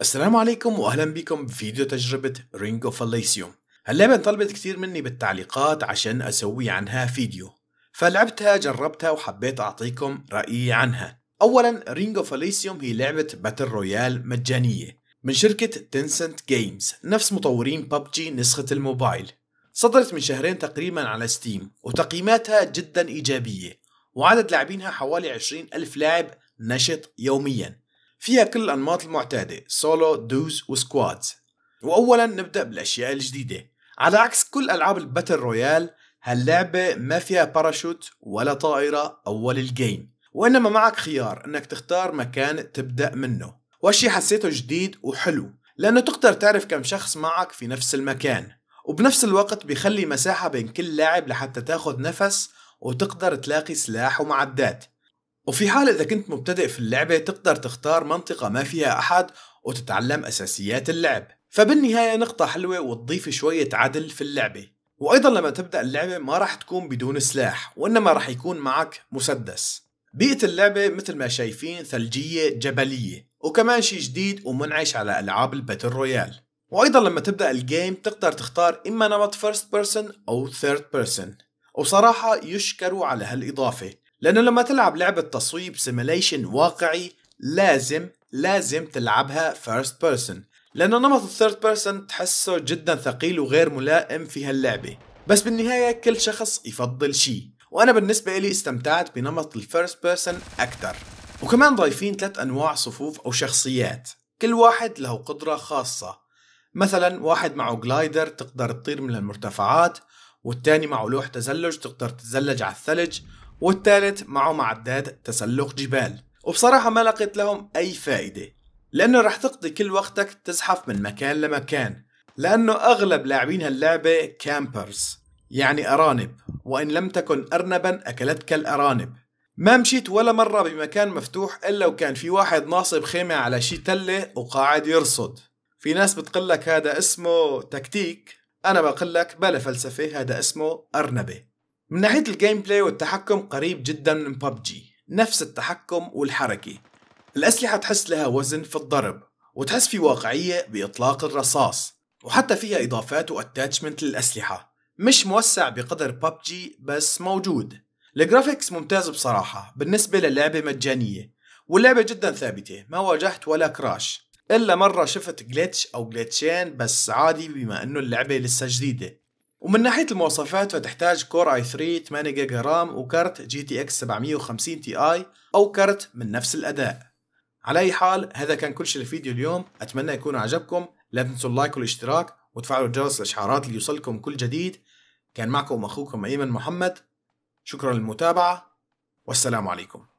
السلام عليكم واهلا بكم بفيديو تجربة رينج اوف اليسيوم هاللعبة انطلبت كثير مني بالتعليقات عشان اسوي عنها فيديو فلعبتها جربتها وحبيت اعطيكم رأيي عنها اولا رينج اوف اليسيوم هي لعبة باتل رويال مجانية من شركة تنسنت جيمز نفس مطورين ببجي نسخة الموبايل صدرت من شهرين تقريبا على ستيم وتقييماتها جدا إيجابية وعدد لاعبينها حوالي 20 ألف لاعب نشط يوميا فيها كل الأنماط المعتادة سولو دوز وسكوادز وأولا نبدأ بالأشياء الجديدة على عكس كل ألعاب الباتل رويال هاللعبة ما فيها باراشوت ولا طائرة أول الجيم وإنما معك خيار إنك تختار مكان تبدأ منه وشي حسيته جديد وحلو لأنه تقدر تعرف كم شخص معك في نفس المكان وبنفس الوقت بيخلي مساحة بين كل لاعب لحتى تاخذ نفس وتقدر تلاقي سلاح ومعدات وفي حال إذا كنت مبتدئ في اللعبة تقدر تختار منطقة ما فيها أحد وتتعلم أساسيات اللعب فبالنهاية نقطة حلوة وتضيف شوية عدل في اللعبة وأيضا لما تبدأ اللعبة ما راح تكون بدون سلاح وإنما راح يكون معك مسدس بيئة اللعبة مثل ما شايفين ثلجية جبلية وكمان شي جديد ومنعش على ألعاب الباتل رويال وأيضا لما تبدأ الجيم تقدر تختار إما نمط فيرست بيرسون أو ثيرد بيرسون وصراحة يشكروا على هالإضافة لأنه لما تلعب لعبة تصويب سيميليشن واقعي لازم لازم تلعبها فيرست بيرسون لأنه نمط الثيرد بيرسون تحسه جدا ثقيل وغير ملائم في هاللعبة بس بالنهاية كل شخص يفضل شيء وأنا بالنسبة إلي استمتعت بنمط الفيرست بيرسون أكثر وكمان ضايفين ثلاث أنواع صفوف أو شخصيات كل واحد له قدرة خاصة مثلا واحد معه جلايدر تقدر تطير من المرتفعات والتاني معه لوح تزلج تقدر تتزلج على الثلج والثالث معه معدات تسلق جبال وبصراحة ما لقيت لهم أي فائدة لأنه رح تقضي كل وقتك تزحف من مكان لمكان لأنه أغلب لاعبين هاللعبة كامبرز يعني أرانب وإن لم تكن أرنبا أكلتك الأرانب ما مشيت ولا مرة بمكان مفتوح إلا وكان في واحد ناصب خيمة على شي تلة وقاعد يرصد في ناس بتقلك هذا اسمه تكتيك أنا بقلك بلا فلسفة هذا اسمه أرنبة من ناحية الجيم بلاي والتحكم قريب جدا من ببجي نفس التحكم والحركة الأسلحة تحس لها وزن في الضرب وتحس في واقعية بإطلاق الرصاص وحتى فيها إضافات وأتاتشمنت للأسلحة مش موسع بقدر ببجي بس موجود الجرافيكس ممتاز بصراحة بالنسبة للعبة مجانية واللعبة جدا ثابتة ما واجهت ولا كراش إلا مرة شفت جليتش أو جليتشين بس عادي بما أنه اللعبة لسه جديدة ومن ناحية المواصفات فتحتاج كور i 3 8 جيجا رام وكارت جي تي اكس 750 تي اي او كارت من نفس الاداء على اي حال هذا كان كل شيء الفيديو اليوم اتمنى يكون عجبكم لا تنسوا اللايك والاشتراك وتفعلوا جرس الاشعارات ليوصلكم كل جديد كان معكم اخوكم ايمن محمد شكرا للمتابعة والسلام عليكم